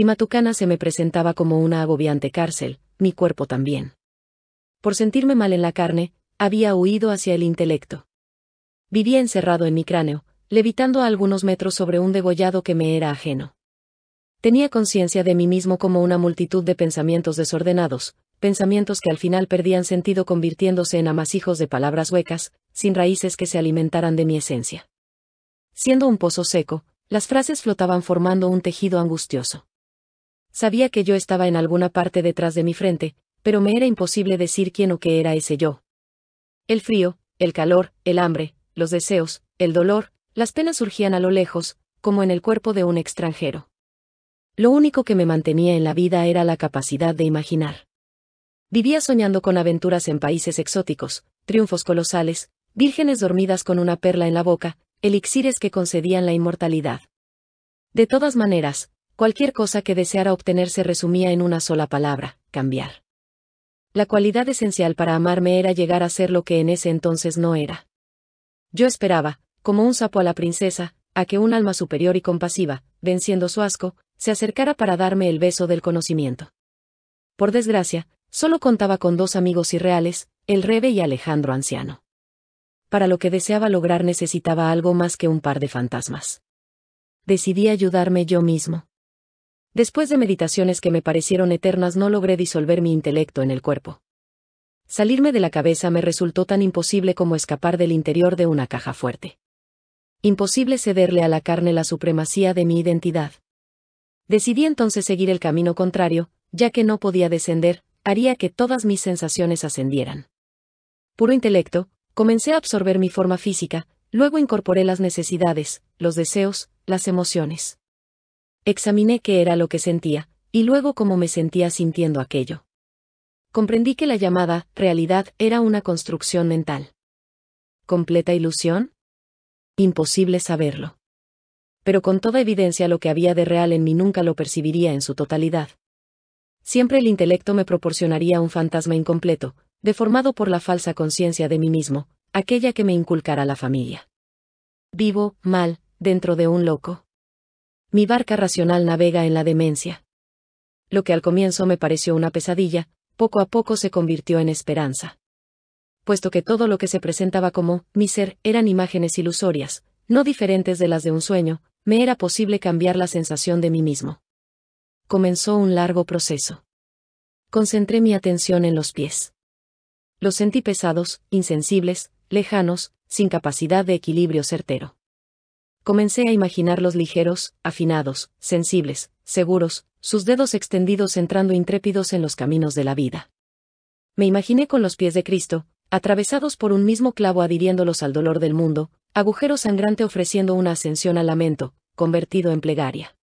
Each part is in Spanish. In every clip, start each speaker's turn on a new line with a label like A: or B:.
A: Y Matucana se me presentaba como una agobiante cárcel, mi cuerpo también. Por sentirme mal en la carne, había huido hacia el intelecto. Vivía encerrado en mi cráneo, levitando a algunos metros sobre un degollado que me era ajeno. Tenía conciencia de mí mismo como una multitud de pensamientos desordenados, pensamientos que al final perdían sentido convirtiéndose en amasijos de palabras huecas, sin raíces que se alimentaran de mi esencia. Siendo un pozo seco, las frases flotaban formando un tejido angustioso. Sabía que yo estaba en alguna parte detrás de mi frente, pero me era imposible decir quién o qué era ese yo. El frío, el calor, el hambre, los deseos, el dolor, las penas surgían a lo lejos, como en el cuerpo de un extranjero. Lo único que me mantenía en la vida era la capacidad de imaginar. Vivía soñando con aventuras en países exóticos, triunfos colosales, vírgenes dormidas con una perla en la boca, elixires que concedían la inmortalidad. De todas maneras, Cualquier cosa que deseara obtener se resumía en una sola palabra, cambiar. La cualidad esencial para amarme era llegar a ser lo que en ese entonces no era. Yo esperaba, como un sapo a la princesa, a que un alma superior y compasiva, venciendo su asco, se acercara para darme el beso del conocimiento. Por desgracia, solo contaba con dos amigos irreales, el Rebe y Alejandro Anciano. Para lo que deseaba lograr necesitaba algo más que un par de fantasmas. Decidí ayudarme yo mismo. Después de meditaciones que me parecieron eternas no logré disolver mi intelecto en el cuerpo. Salirme de la cabeza me resultó tan imposible como escapar del interior de una caja fuerte. Imposible cederle a la carne la supremacía de mi identidad. Decidí entonces seguir el camino contrario, ya que no podía descender, haría que todas mis sensaciones ascendieran. Puro intelecto, comencé a absorber mi forma física, luego incorporé las necesidades, los deseos, las emociones. Examiné qué era lo que sentía, y luego cómo me sentía sintiendo aquello. Comprendí que la llamada realidad era una construcción mental. ¿Completa ilusión? Imposible saberlo. Pero con toda evidencia lo que había de real en mí nunca lo percibiría en su totalidad. Siempre el intelecto me proporcionaría un fantasma incompleto, deformado por la falsa conciencia de mí mismo, aquella que me inculcara la familia. Vivo, mal, dentro de un loco. Mi barca racional navega en la demencia. Lo que al comienzo me pareció una pesadilla, poco a poco se convirtió en esperanza. Puesto que todo lo que se presentaba como mi ser eran imágenes ilusorias, no diferentes de las de un sueño, me era posible cambiar la sensación de mí mismo. Comenzó un largo proceso. Concentré mi atención en los pies. Los sentí pesados, insensibles, lejanos, sin capacidad de equilibrio certero. Comencé a imaginarlos ligeros, afinados, sensibles, seguros, sus dedos extendidos entrando intrépidos en los caminos de la vida. Me imaginé con los pies de Cristo, atravesados por un mismo clavo adhiriéndolos al dolor del mundo, agujero sangrante ofreciendo una ascensión al lamento, convertido en plegaria.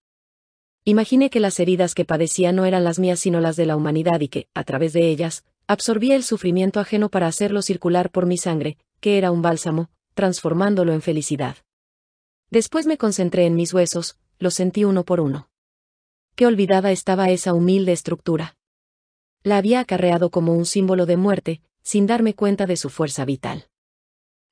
A: Imaginé que las heridas que padecía no eran las mías sino las de la humanidad y que, a través de ellas, absorbía el sufrimiento ajeno para hacerlo circular por mi sangre, que era un bálsamo, transformándolo en felicidad. Después me concentré en mis huesos, los sentí uno por uno. Qué olvidada estaba esa humilde estructura. La había acarreado como un símbolo de muerte, sin darme cuenta de su fuerza vital.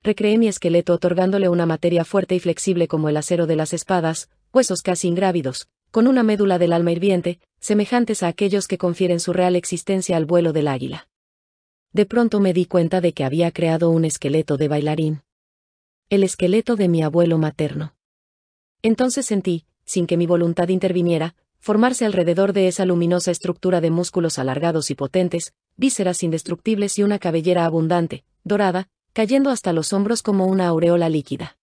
A: Recreé mi esqueleto otorgándole una materia fuerte y flexible como el acero de las espadas, huesos casi ingrávidos, con una médula del alma hirviente, semejantes a aquellos que confieren su real existencia al vuelo del águila. De pronto me di cuenta de que había creado un esqueleto de bailarín el esqueleto de mi abuelo materno. Entonces sentí, sin que mi voluntad interviniera, formarse alrededor de esa luminosa estructura de músculos alargados y potentes, vísceras indestructibles y una cabellera abundante, dorada, cayendo hasta los hombros como una aureola líquida.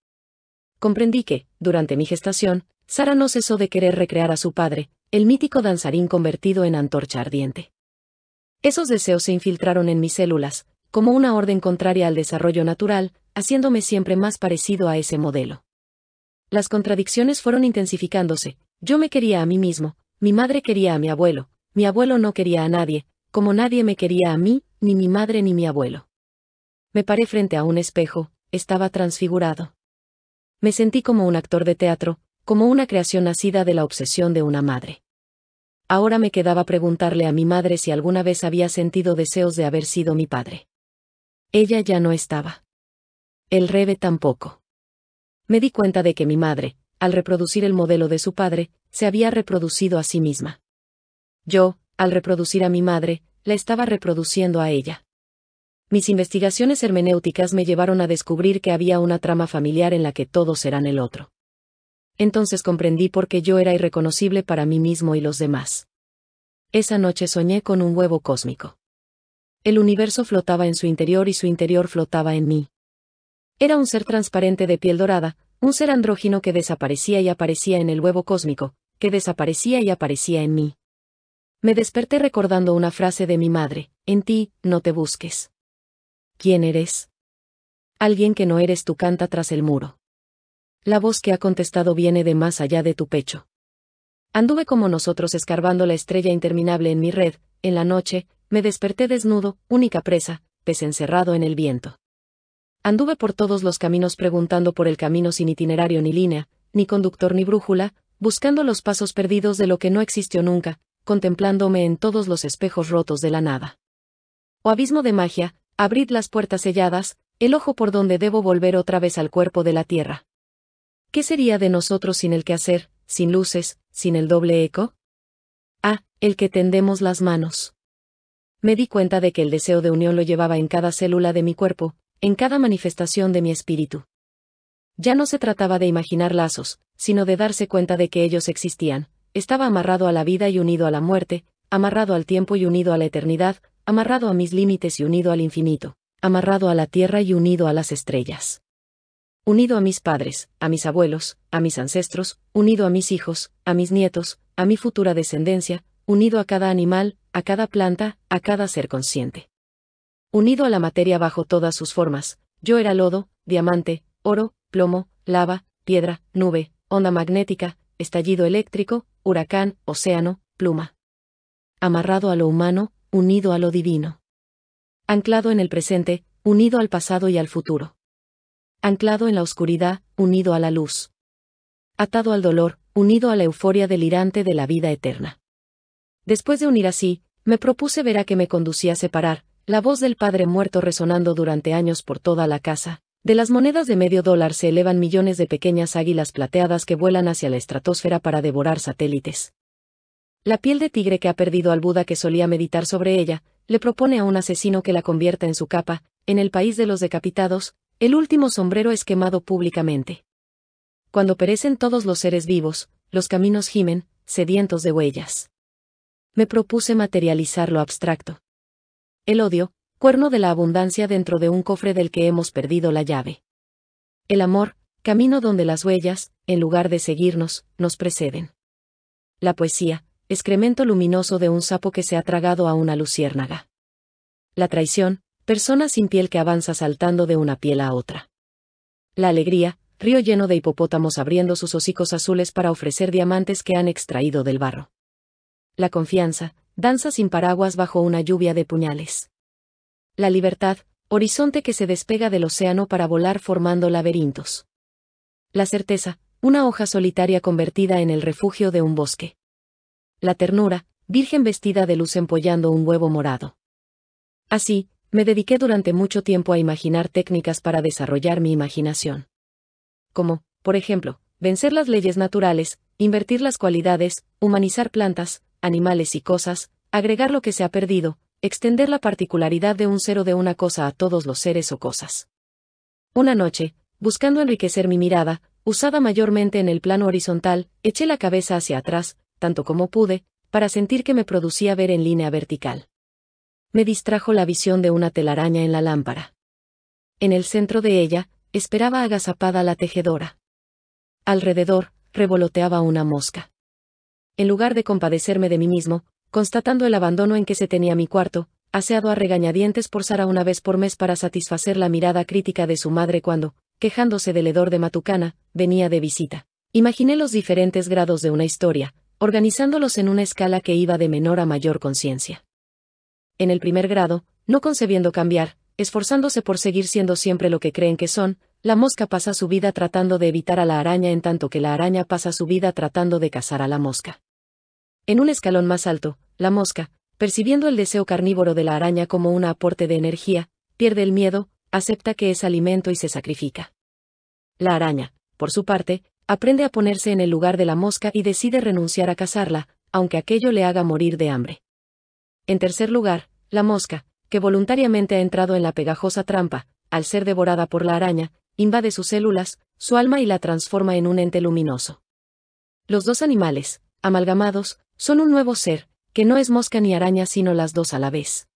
A: Comprendí que, durante mi gestación, Sara no cesó de querer recrear a su padre, el mítico danzarín convertido en antorcha ardiente. Esos deseos se infiltraron en mis células, como una orden contraria al desarrollo natural, haciéndome siempre más parecido a ese modelo. Las contradicciones fueron intensificándose, yo me quería a mí mismo, mi madre quería a mi abuelo, mi abuelo no quería a nadie, como nadie me quería a mí, ni mi madre ni mi abuelo. Me paré frente a un espejo, estaba transfigurado. Me sentí como un actor de teatro, como una creación nacida de la obsesión de una madre. Ahora me quedaba preguntarle a mi madre si alguna vez había sentido deseos de haber sido mi padre. Ella ya no estaba. El Rebe tampoco. Me di cuenta de que mi madre, al reproducir el modelo de su padre, se había reproducido a sí misma. Yo, al reproducir a mi madre, la estaba reproduciendo a ella. Mis investigaciones hermenéuticas me llevaron a descubrir que había una trama familiar en la que todos eran el otro. Entonces comprendí por qué yo era irreconocible para mí mismo y los demás. Esa noche soñé con un huevo cósmico. El universo flotaba en su interior y su interior flotaba en mí. Era un ser transparente de piel dorada, un ser andrógino que desaparecía y aparecía en el huevo cósmico, que desaparecía y aparecía en mí. Me desperté recordando una frase de mi madre, en ti, no te busques. ¿Quién eres? Alguien que no eres tú canta tras el muro. La voz que ha contestado viene de más allá de tu pecho. Anduve como nosotros escarbando la estrella interminable en mi red, en la noche, me desperté desnudo, única presa, desencerrado en el viento. Anduve por todos los caminos preguntando por el camino sin itinerario ni línea, ni conductor ni brújula, buscando los pasos perdidos de lo que no existió nunca, contemplándome en todos los espejos rotos de la nada. O abismo de magia, abrid las puertas selladas, el ojo por donde debo volver otra vez al cuerpo de la tierra. ¿Qué sería de nosotros sin el quehacer, sin luces, sin el doble eco? Ah, el que tendemos las manos. Me di cuenta de que el deseo de unión lo llevaba en cada célula de mi cuerpo, en cada manifestación de mi espíritu. Ya no se trataba de imaginar lazos, sino de darse cuenta de que ellos existían, estaba amarrado a la vida y unido a la muerte, amarrado al tiempo y unido a la eternidad, amarrado a mis límites y unido al infinito, amarrado a la tierra y unido a las estrellas. Unido a mis padres, a mis abuelos, a mis ancestros, unido a mis hijos, a mis nietos, a mi futura descendencia, unido a cada animal, a cada planta, a cada ser consciente unido a la materia bajo todas sus formas. Yo era lodo, diamante, oro, plomo, lava, piedra, nube, onda magnética, estallido eléctrico, huracán, océano, pluma. Amarrado a lo humano, unido a lo divino. Anclado en el presente, unido al pasado y al futuro. Anclado en la oscuridad, unido a la luz. Atado al dolor, unido a la euforia delirante de la vida eterna. Después de unir así, me propuse ver a qué me conducía a separar, la voz del padre muerto resonando durante años por toda la casa. De las monedas de medio dólar se elevan millones de pequeñas águilas plateadas que vuelan hacia la estratosfera para devorar satélites. La piel de tigre que ha perdido al Buda que solía meditar sobre ella, le propone a un asesino que la convierta en su capa, en el país de los decapitados, el último sombrero es quemado públicamente. Cuando perecen todos los seres vivos, los caminos gimen, sedientos de huellas. Me propuse materializar lo abstracto el odio, cuerno de la abundancia dentro de un cofre del que hemos perdido la llave. El amor, camino donde las huellas, en lugar de seguirnos, nos preceden. La poesía, excremento luminoso de un sapo que se ha tragado a una luciérnaga. La traición, persona sin piel que avanza saltando de una piel a otra. La alegría, río lleno de hipopótamos abriendo sus hocicos azules para ofrecer diamantes que han extraído del barro. La confianza, danza sin paraguas bajo una lluvia de puñales. La libertad, horizonte que se despega del océano para volar formando laberintos. La certeza, una hoja solitaria convertida en el refugio de un bosque. La ternura, virgen vestida de luz empollando un huevo morado. Así, me dediqué durante mucho tiempo a imaginar técnicas para desarrollar mi imaginación. Como, por ejemplo, vencer las leyes naturales, invertir las cualidades, humanizar plantas, animales y cosas, agregar lo que se ha perdido, extender la particularidad de un cero de una cosa a todos los seres o cosas. Una noche, buscando enriquecer mi mirada, usada mayormente en el plano horizontal, eché la cabeza hacia atrás, tanto como pude, para sentir que me producía ver en línea vertical. Me distrajo la visión de una telaraña en la lámpara. En el centro de ella, esperaba agazapada la tejedora. Alrededor, revoloteaba una mosca. En lugar de compadecerme de mí mismo, constatando el abandono en que se tenía mi cuarto, aseado a regañadientes por Sara una vez por mes para satisfacer la mirada crítica de su madre cuando, quejándose del hedor de Matucana, venía de visita. Imaginé los diferentes grados de una historia, organizándolos en una escala que iba de menor a mayor conciencia. En el primer grado, no concebiendo cambiar, esforzándose por seguir siendo siempre lo que creen que son, la mosca pasa su vida tratando de evitar a la araña en tanto que la araña pasa su vida tratando de cazar a la mosca. En un escalón más alto, la mosca, percibiendo el deseo carnívoro de la araña como un aporte de energía, pierde el miedo, acepta que es alimento y se sacrifica. La araña, por su parte, aprende a ponerse en el lugar de la mosca y decide renunciar a cazarla, aunque aquello le haga morir de hambre. En tercer lugar, la mosca, que voluntariamente ha entrado en la pegajosa trampa, al ser devorada por la araña, invade sus células, su alma y la transforma en un ente luminoso. Los dos animales, amalgamados, son un nuevo ser, que no es mosca ni araña sino las dos a la vez.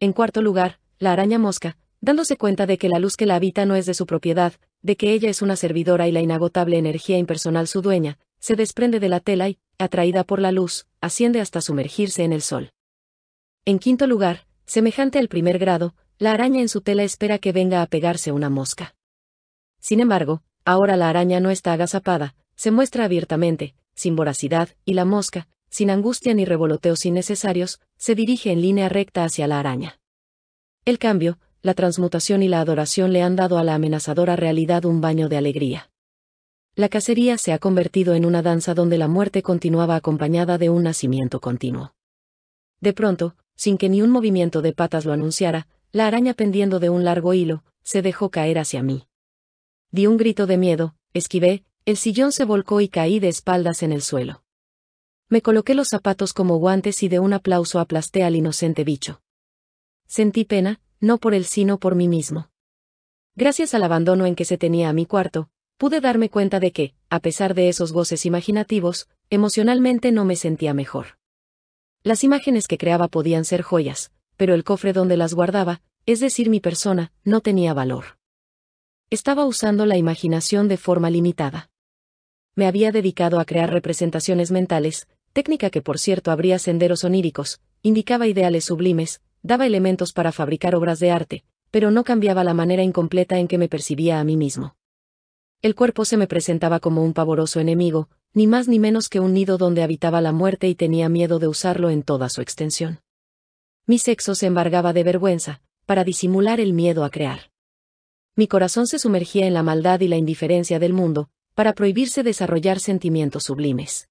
A: En cuarto lugar, la araña mosca, dándose cuenta de que la luz que la habita no es de su propiedad, de que ella es una servidora y la inagotable energía impersonal su dueña, se desprende de la tela y, atraída por la luz, asciende hasta sumergirse en el sol. En quinto lugar, semejante al primer grado, la araña en su tela espera que venga a pegarse una mosca. Sin embargo, ahora la araña no está agazapada, se muestra abiertamente, sin voracidad, y la mosca, sin angustia ni revoloteos innecesarios, se dirige en línea recta hacia la araña. El cambio, la transmutación y la adoración le han dado a la amenazadora realidad un baño de alegría. La cacería se ha convertido en una danza donde la muerte continuaba acompañada de un nacimiento continuo. De pronto, sin que ni un movimiento de patas lo anunciara, la araña pendiendo de un largo hilo, se dejó caer hacia mí. Di un grito de miedo, esquivé, el sillón se volcó y caí de espaldas en el suelo. Me coloqué los zapatos como guantes y de un aplauso aplasté al inocente bicho. Sentí pena, no por él sino por mí mismo. Gracias al abandono en que se tenía a mi cuarto, pude darme cuenta de que, a pesar de esos goces imaginativos, emocionalmente no me sentía mejor. Las imágenes que creaba podían ser joyas, pero el cofre donde las guardaba, es decir, mi persona, no tenía valor. Estaba usando la imaginación de forma limitada. Me había dedicado a crear representaciones mentales, técnica que por cierto abría senderos oníricos, indicaba ideales sublimes, daba elementos para fabricar obras de arte, pero no cambiaba la manera incompleta en que me percibía a mí mismo. El cuerpo se me presentaba como un pavoroso enemigo, ni más ni menos que un nido donde habitaba la muerte y tenía miedo de usarlo en toda su extensión. Mi sexo se embargaba de vergüenza, para disimular el miedo a crear mi corazón se sumergía en la maldad y la indiferencia del mundo, para prohibirse desarrollar sentimientos sublimes.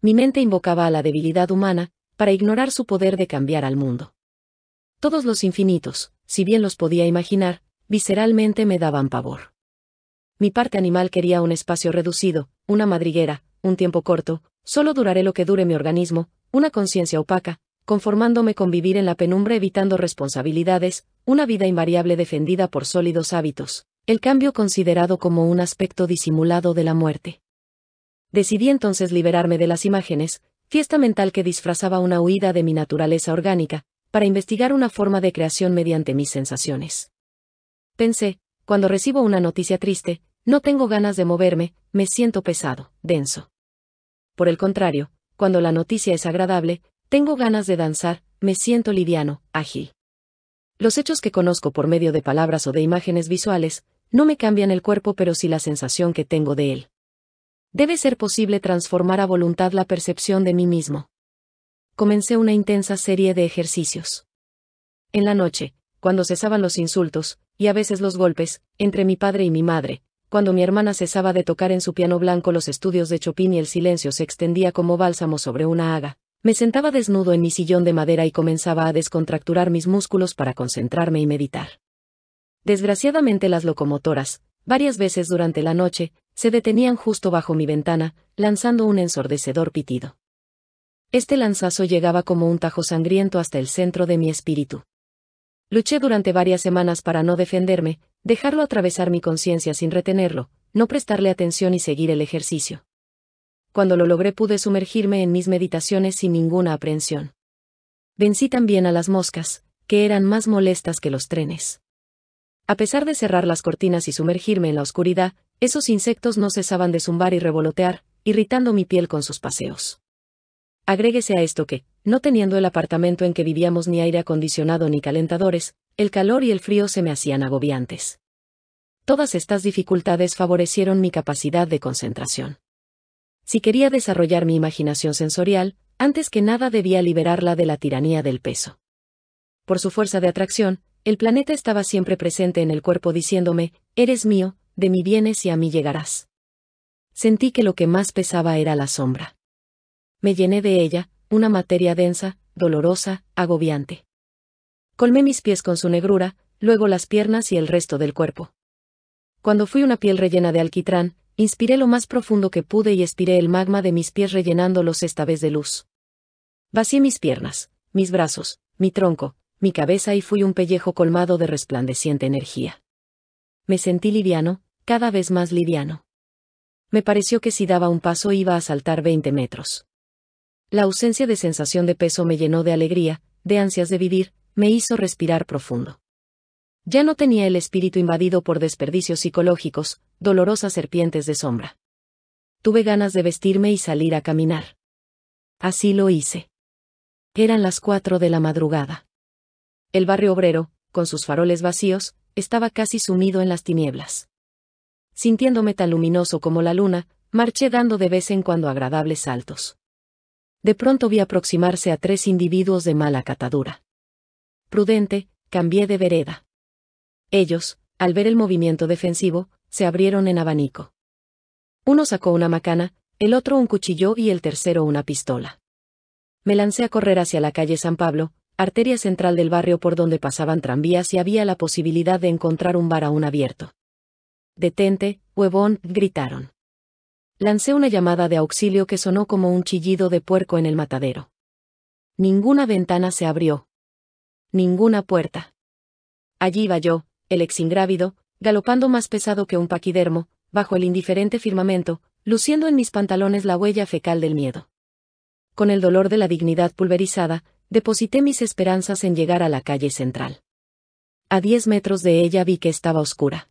A: Mi mente invocaba a la debilidad humana, para ignorar su poder de cambiar al mundo. Todos los infinitos, si bien los podía imaginar, visceralmente me daban pavor. Mi parte animal quería un espacio reducido, una madriguera, un tiempo corto, solo duraré lo que dure mi organismo, una conciencia opaca, conformándome con vivir en la penumbra evitando responsabilidades, una vida invariable defendida por sólidos hábitos, el cambio considerado como un aspecto disimulado de la muerte. Decidí entonces liberarme de las imágenes, fiesta mental que disfrazaba una huida de mi naturaleza orgánica, para investigar una forma de creación mediante mis sensaciones. Pensé, cuando recibo una noticia triste, no tengo ganas de moverme, me siento pesado, denso. Por el contrario, cuando la noticia es agradable, tengo ganas de danzar, me siento liviano, ágil. Los hechos que conozco por medio de palabras o de imágenes visuales, no me cambian el cuerpo pero sí la sensación que tengo de él. Debe ser posible transformar a voluntad la percepción de mí mismo. Comencé una intensa serie de ejercicios. En la noche, cuando cesaban los insultos, y a veces los golpes, entre mi padre y mi madre, cuando mi hermana cesaba de tocar en su piano blanco los estudios de Chopin y el silencio se extendía como bálsamo sobre una haga, me sentaba desnudo en mi sillón de madera y comenzaba a descontracturar mis músculos para concentrarme y meditar. Desgraciadamente las locomotoras, varias veces durante la noche, se detenían justo bajo mi ventana, lanzando un ensordecedor pitido. Este lanzazo llegaba como un tajo sangriento hasta el centro de mi espíritu. Luché durante varias semanas para no defenderme, dejarlo atravesar mi conciencia sin retenerlo, no prestarle atención y seguir el ejercicio cuando lo logré pude sumergirme en mis meditaciones sin ninguna aprensión. Vencí también a las moscas, que eran más molestas que los trenes. A pesar de cerrar las cortinas y sumergirme en la oscuridad, esos insectos no cesaban de zumbar y revolotear, irritando mi piel con sus paseos. Agréguese a esto que, no teniendo el apartamento en que vivíamos ni aire acondicionado ni calentadores, el calor y el frío se me hacían agobiantes. Todas estas dificultades favorecieron mi capacidad de concentración. Si quería desarrollar mi imaginación sensorial, antes que nada debía liberarla de la tiranía del peso. Por su fuerza de atracción, el planeta estaba siempre presente en el cuerpo diciéndome, eres mío, de mí vienes y a mí llegarás. Sentí que lo que más pesaba era la sombra. Me llené de ella, una materia densa, dolorosa, agobiante. Colmé mis pies con su negrura, luego las piernas y el resto del cuerpo. Cuando fui una piel rellena de alquitrán, Inspiré lo más profundo que pude y expiré el magma de mis pies rellenándolos esta vez de luz. Vacié mis piernas, mis brazos, mi tronco, mi cabeza y fui un pellejo colmado de resplandeciente energía. Me sentí liviano, cada vez más liviano. Me pareció que si daba un paso iba a saltar 20 metros. La ausencia de sensación de peso me llenó de alegría, de ansias de vivir, me hizo respirar profundo. Ya no tenía el espíritu invadido por desperdicios psicológicos, dolorosas serpientes de sombra. Tuve ganas de vestirme y salir a caminar. Así lo hice. Eran las cuatro de la madrugada. El barrio obrero, con sus faroles vacíos, estaba casi sumido en las tinieblas. Sintiéndome tan luminoso como la luna, marché dando de vez en cuando agradables saltos. De pronto vi aproximarse a tres individuos de mala catadura. Prudente, cambié de vereda. Ellos, al ver el movimiento defensivo, se abrieron en abanico. Uno sacó una macana, el otro un cuchillo y el tercero una pistola. Me lancé a correr hacia la calle San Pablo, arteria central del barrio por donde pasaban tranvías y había la posibilidad de encontrar un bar aún abierto. Detente, huevón, gritaron. Lancé una llamada de auxilio que sonó como un chillido de puerco en el matadero. Ninguna ventana se abrió. Ninguna puerta. Allí iba yo, el exingrávido, galopando más pesado que un paquidermo, bajo el indiferente firmamento, luciendo en mis pantalones la huella fecal del miedo. Con el dolor de la dignidad pulverizada, deposité mis esperanzas en llegar a la calle central. A diez metros de ella vi que estaba oscura.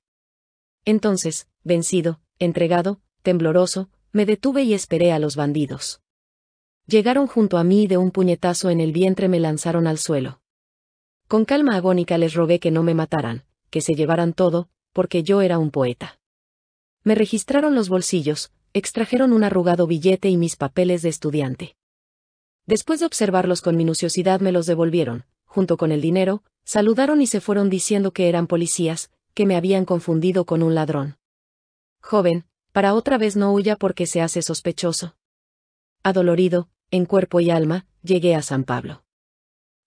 A: Entonces, vencido, entregado, tembloroso, me detuve y esperé a los bandidos. Llegaron junto a mí y de un puñetazo en el vientre me lanzaron al suelo. Con calma agónica les rogué que no me mataran, que se llevaran todo, porque yo era un poeta. Me registraron los bolsillos, extrajeron un arrugado billete y mis papeles de estudiante. Después de observarlos con minuciosidad me los devolvieron, junto con el dinero, saludaron y se fueron diciendo que eran policías, que me habían confundido con un ladrón. Joven, para otra vez no huya porque se hace sospechoso. Adolorido, en cuerpo y alma, llegué a San Pablo.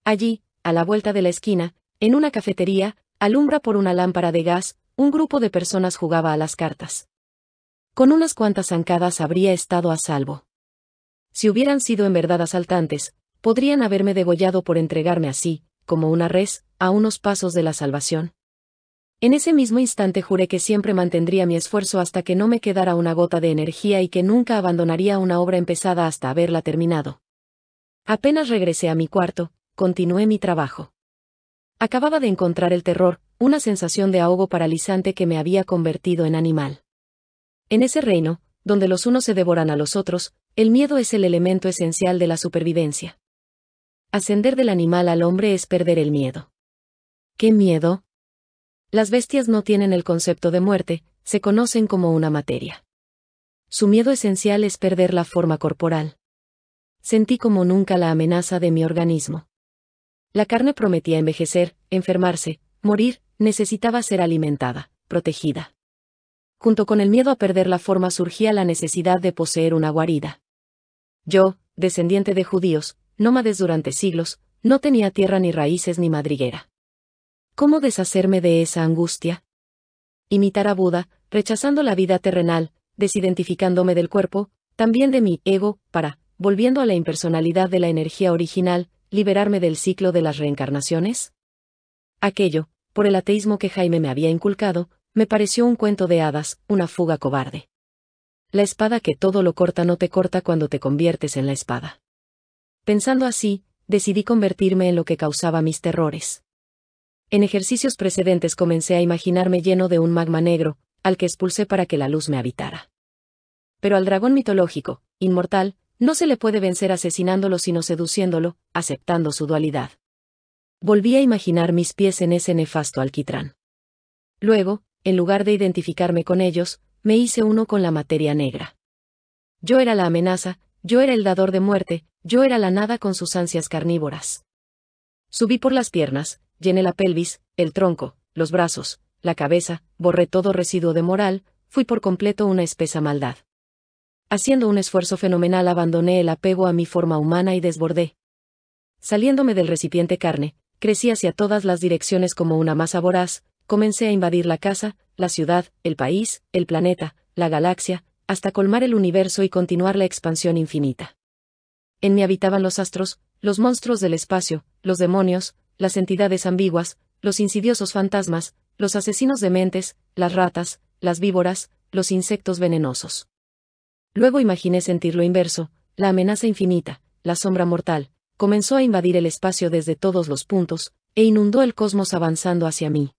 A: Allí, a la vuelta de la esquina, en una cafetería, alumbra por una lámpara de gas, un grupo de personas jugaba a las cartas. Con unas cuantas zancadas habría estado a salvo. Si hubieran sido en verdad asaltantes, podrían haberme degollado por entregarme así, como una res, a unos pasos de la salvación. En ese mismo instante juré que siempre mantendría mi esfuerzo hasta que no me quedara una gota de energía y que nunca abandonaría una obra empezada hasta haberla terminado. Apenas regresé a mi cuarto, continué mi trabajo. Acababa de encontrar el terror, una sensación de ahogo paralizante que me había convertido en animal. En ese reino, donde los unos se devoran a los otros, el miedo es el elemento esencial de la supervivencia. Ascender del animal al hombre es perder el miedo. ¿Qué miedo? Las bestias no tienen el concepto de muerte, se conocen como una materia. Su miedo esencial es perder la forma corporal. Sentí como nunca la amenaza de mi organismo. La carne prometía envejecer, enfermarse, morir, necesitaba ser alimentada, protegida. Junto con el miedo a perder la forma surgía la necesidad de poseer una guarida. Yo, descendiente de judíos, nómades durante siglos, no tenía tierra ni raíces ni madriguera. ¿Cómo deshacerme de esa angustia? Imitar a Buda, rechazando la vida terrenal, desidentificándome del cuerpo, también de mi ego, para, volviendo a la impersonalidad de la energía original, liberarme del ciclo de las reencarnaciones? Aquello, por el ateísmo que Jaime me había inculcado, me pareció un cuento de hadas, una fuga cobarde. La espada que todo lo corta no te corta cuando te conviertes en la espada. Pensando así, decidí convertirme en lo que causaba mis terrores. En ejercicios precedentes comencé a imaginarme lleno de un magma negro, al que expulsé para que la luz me habitara. Pero al dragón mitológico, inmortal, no se le puede vencer asesinándolo sino seduciéndolo, aceptando su dualidad. Volví a imaginar mis pies en ese nefasto alquitrán. Luego, en lugar de identificarme con ellos, me hice uno con la materia negra. Yo era la amenaza, yo era el dador de muerte, yo era la nada con sus ansias carnívoras. Subí por las piernas, llené la pelvis, el tronco, los brazos, la cabeza, borré todo residuo de moral, fui por completo una espesa maldad. Haciendo un esfuerzo fenomenal abandoné el apego a mi forma humana y desbordé. Saliéndome del recipiente carne, crecí hacia todas las direcciones como una masa voraz, comencé a invadir la casa, la ciudad, el país, el planeta, la galaxia, hasta colmar el universo y continuar la expansión infinita. En mí habitaban los astros, los monstruos del espacio, los demonios, las entidades ambiguas, los insidiosos fantasmas, los asesinos de las ratas, las víboras, los insectos venenosos. Luego imaginé sentir lo inverso, la amenaza infinita, la sombra mortal, comenzó a invadir el espacio desde todos los puntos, e inundó el cosmos avanzando hacia mí.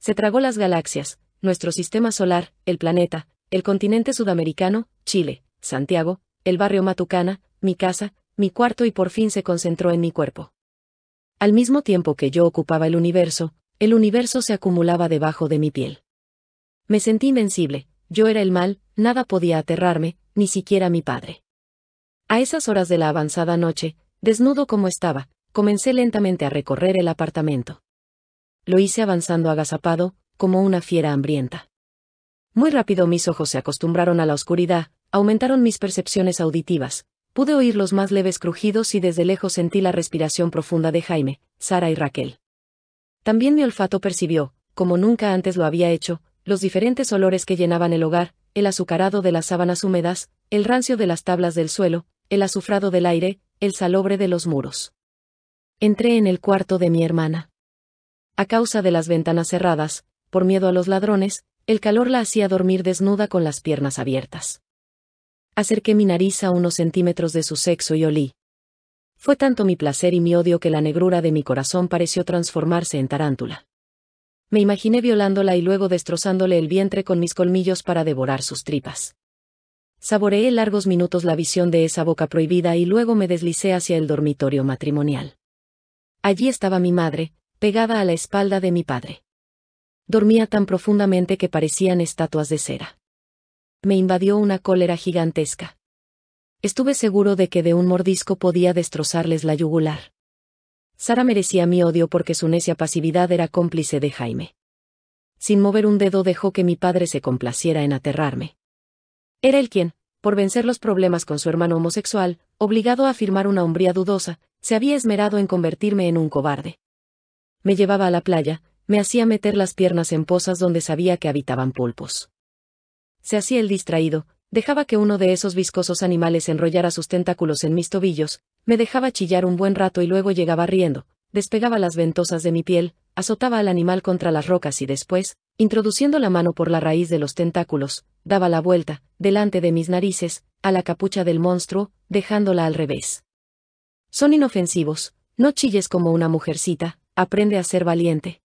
A: Se tragó las galaxias, nuestro sistema solar, el planeta, el continente sudamericano, Chile, Santiago, el barrio Matucana, mi casa, mi cuarto y por fin se concentró en mi cuerpo. Al mismo tiempo que yo ocupaba el universo, el universo se acumulaba debajo de mi piel. Me sentí invencible, yo era el mal, nada podía aterrarme, ni siquiera mi padre. A esas horas de la avanzada noche, Desnudo como estaba, comencé lentamente a recorrer el apartamento. Lo hice avanzando agazapado, como una fiera hambrienta. Muy rápido mis ojos se acostumbraron a la oscuridad, aumentaron mis percepciones auditivas, pude oír los más leves crujidos y desde lejos sentí la respiración profunda de Jaime, Sara y Raquel. También mi olfato percibió, como nunca antes lo había hecho, los diferentes olores que llenaban el hogar, el azucarado de las sábanas húmedas, el rancio de las tablas del suelo, el azufrado del aire, el salobre de los muros. Entré en el cuarto de mi hermana. A causa de las ventanas cerradas, por miedo a los ladrones, el calor la hacía dormir desnuda con las piernas abiertas. Acerqué mi nariz a unos centímetros de su sexo y olí. Fue tanto mi placer y mi odio que la negrura de mi corazón pareció transformarse en tarántula. Me imaginé violándola y luego destrozándole el vientre con mis colmillos para devorar sus tripas. Saboreé largos minutos la visión de esa boca prohibida y luego me deslicé hacia el dormitorio matrimonial. Allí estaba mi madre, pegada a la espalda de mi padre. Dormía tan profundamente que parecían estatuas de cera. Me invadió una cólera gigantesca. Estuve seguro de que de un mordisco podía destrozarles la yugular. Sara merecía mi odio porque su necia pasividad era cómplice de Jaime. Sin mover un dedo dejó que mi padre se complaciera en aterrarme. Era él quien, por vencer los problemas con su hermano homosexual, obligado a firmar una hombría dudosa, se había esmerado en convertirme en un cobarde. Me llevaba a la playa, me hacía meter las piernas en pozas donde sabía que habitaban pulpos. Se hacía el distraído, dejaba que uno de esos viscosos animales enrollara sus tentáculos en mis tobillos, me dejaba chillar un buen rato y luego llegaba riendo, despegaba las ventosas de mi piel, azotaba al animal contra las rocas y después, Introduciendo la mano por la raíz de los tentáculos, daba la vuelta, delante de mis narices, a la capucha del monstruo, dejándola al revés. Son inofensivos, no chilles como una mujercita, aprende a ser valiente.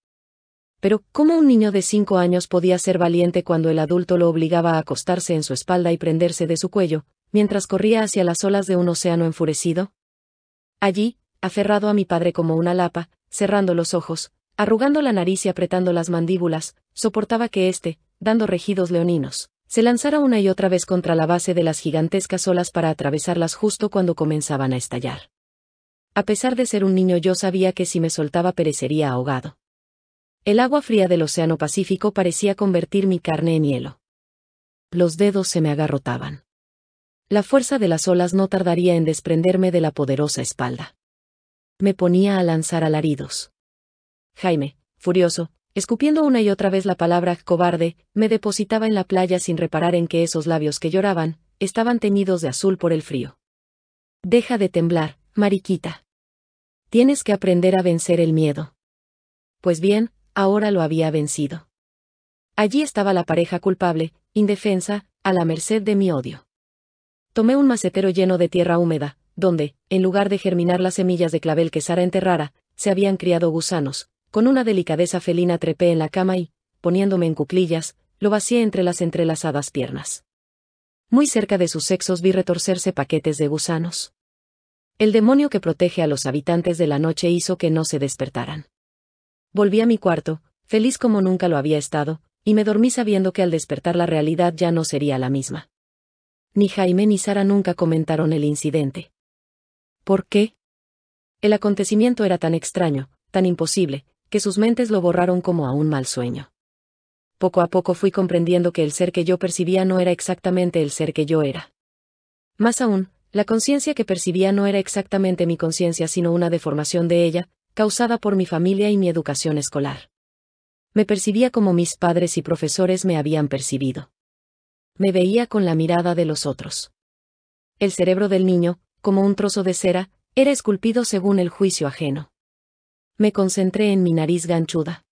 A: Pero, ¿cómo un niño de cinco años podía ser valiente cuando el adulto lo obligaba a acostarse en su espalda y prenderse de su cuello, mientras corría hacia las olas de un océano enfurecido? Allí, aferrado a mi padre como una lapa, cerrando los ojos, Arrugando la nariz y apretando las mandíbulas, soportaba que éste, dando regidos leoninos, se lanzara una y otra vez contra la base de las gigantescas olas para atravesarlas justo cuando comenzaban a estallar. A pesar de ser un niño yo sabía que si me soltaba perecería ahogado. El agua fría del Océano Pacífico parecía convertir mi carne en hielo. Los dedos se me agarrotaban. La fuerza de las olas no tardaría en desprenderme de la poderosa espalda. Me ponía a lanzar alaridos. Jaime, furioso, escupiendo una y otra vez la palabra cobarde, me depositaba en la playa sin reparar en que esos labios que lloraban, estaban teñidos de azul por el frío. Deja de temblar, mariquita. Tienes que aprender a vencer el miedo. Pues bien, ahora lo había vencido. Allí estaba la pareja culpable, indefensa, a la merced de mi odio. Tomé un macetero lleno de tierra húmeda, donde, en lugar de germinar las semillas de clavel que Sara enterrara, se habían criado gusanos, con una delicadeza felina trepé en la cama y, poniéndome en cuclillas, lo vacié entre las entrelazadas piernas. Muy cerca de sus sexos vi retorcerse paquetes de gusanos. El demonio que protege a los habitantes de la noche hizo que no se despertaran. Volví a mi cuarto, feliz como nunca lo había estado, y me dormí sabiendo que al despertar la realidad ya no sería la misma. Ni Jaime ni Sara nunca comentaron el incidente. ¿Por qué? El acontecimiento era tan extraño, tan imposible, que sus mentes lo borraron como a un mal sueño. Poco a poco fui comprendiendo que el ser que yo percibía no era exactamente el ser que yo era. Más aún, la conciencia que percibía no era exactamente mi conciencia sino una deformación de ella, causada por mi familia y mi educación escolar. Me percibía como mis padres y profesores me habían percibido. Me veía con la mirada de los otros. El cerebro del niño, como un trozo de cera, era esculpido según el juicio ajeno me concentré en mi nariz ganchuda.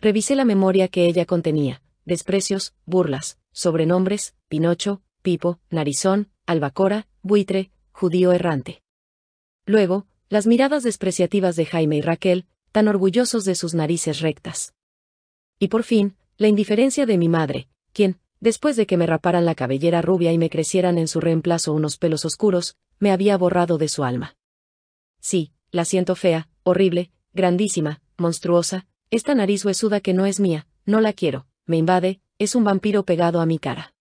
A: Revisé la memoria que ella contenía, desprecios, burlas, sobrenombres, Pinocho, Pipo, Narizón, Albacora, Buitre, Judío errante. Luego, las miradas despreciativas de Jaime y Raquel, tan orgullosos de sus narices rectas. Y por fin, la indiferencia de mi madre, quien, después de que me raparan la cabellera rubia y me crecieran en su reemplazo unos pelos oscuros, me había borrado de su alma. Sí, la siento fea, horrible, grandísima, monstruosa, esta nariz huesuda que no es mía, no la quiero, me invade, es un vampiro pegado a mi cara.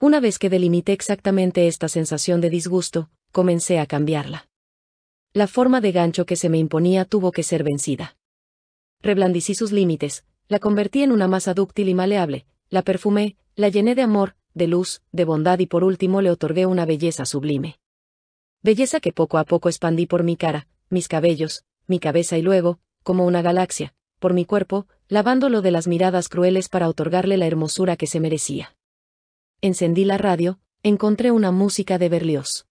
A: Una vez que delimité exactamente esta sensación de disgusto, comencé a cambiarla. La forma de gancho que se me imponía tuvo que ser vencida. Reblandicí sus límites, la convertí en una masa dúctil y maleable, la perfumé, la llené de amor, de luz, de bondad y por último le otorgué una belleza sublime. Belleza que poco a poco expandí por mi cara, mis cabellos, mi cabeza y luego, como una galaxia, por mi cuerpo, lavándolo de las miradas crueles para otorgarle la hermosura que se merecía. Encendí la radio, encontré una música de Berlioz.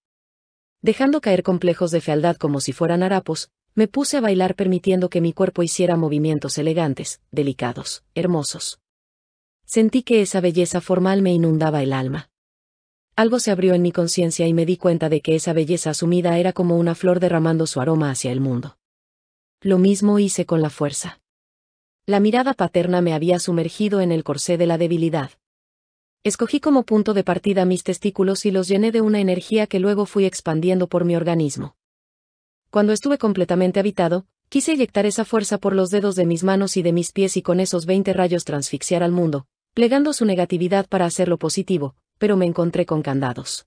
A: Dejando caer complejos de fealdad como si fueran harapos, me puse a bailar permitiendo que mi cuerpo hiciera movimientos elegantes, delicados, hermosos. Sentí que esa belleza formal me inundaba el alma. Algo se abrió en mi conciencia y me di cuenta de que esa belleza asumida era como una flor derramando su aroma hacia el mundo. Lo mismo hice con la fuerza. La mirada paterna me había sumergido en el corsé de la debilidad. Escogí como punto de partida mis testículos y los llené de una energía que luego fui expandiendo por mi organismo. Cuando estuve completamente habitado, quise eyectar esa fuerza por los dedos de mis manos y de mis pies y con esos 20 rayos transfixiar al mundo, plegando su negatividad para hacerlo positivo, pero me encontré con candados.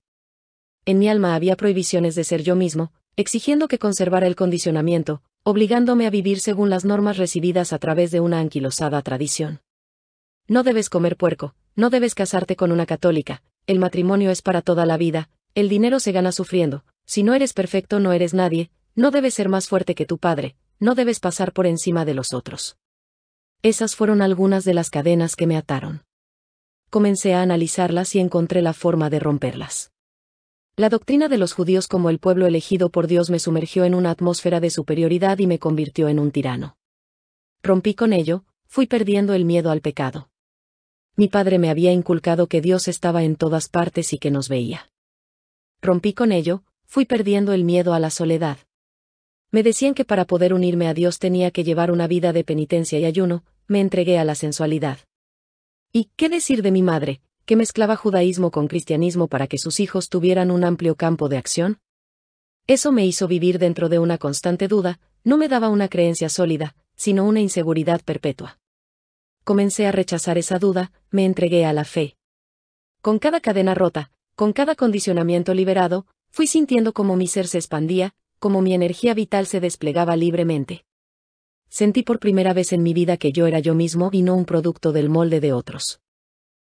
A: En mi alma había prohibiciones de ser yo mismo, exigiendo que conservara el condicionamiento, obligándome a vivir según las normas recibidas a través de una anquilosada tradición. No debes comer puerco, no debes casarte con una católica, el matrimonio es para toda la vida, el dinero se gana sufriendo, si no eres perfecto no eres nadie, no debes ser más fuerte que tu padre, no debes pasar por encima de los otros. Esas fueron algunas de las cadenas que me ataron. Comencé a analizarlas y encontré la forma de romperlas. La doctrina de los judíos como el pueblo elegido por Dios me sumergió en una atmósfera de superioridad y me convirtió en un tirano. Rompí con ello, fui perdiendo el miedo al pecado. Mi padre me había inculcado que Dios estaba en todas partes y que nos veía. Rompí con ello, fui perdiendo el miedo a la soledad. Me decían que para poder unirme a Dios tenía que llevar una vida de penitencia y ayuno, me entregué a la sensualidad. ¿Y qué decir de mi madre, que mezclaba judaísmo con cristianismo para que sus hijos tuvieran un amplio campo de acción? Eso me hizo vivir dentro de una constante duda, no me daba una creencia sólida, sino una inseguridad perpetua. Comencé a rechazar esa duda, me entregué a la fe. Con cada cadena rota, con cada condicionamiento liberado, fui sintiendo cómo mi ser se expandía, cómo mi energía vital se desplegaba libremente. Sentí por primera vez en mi vida que yo era yo mismo y no un producto del molde de otros.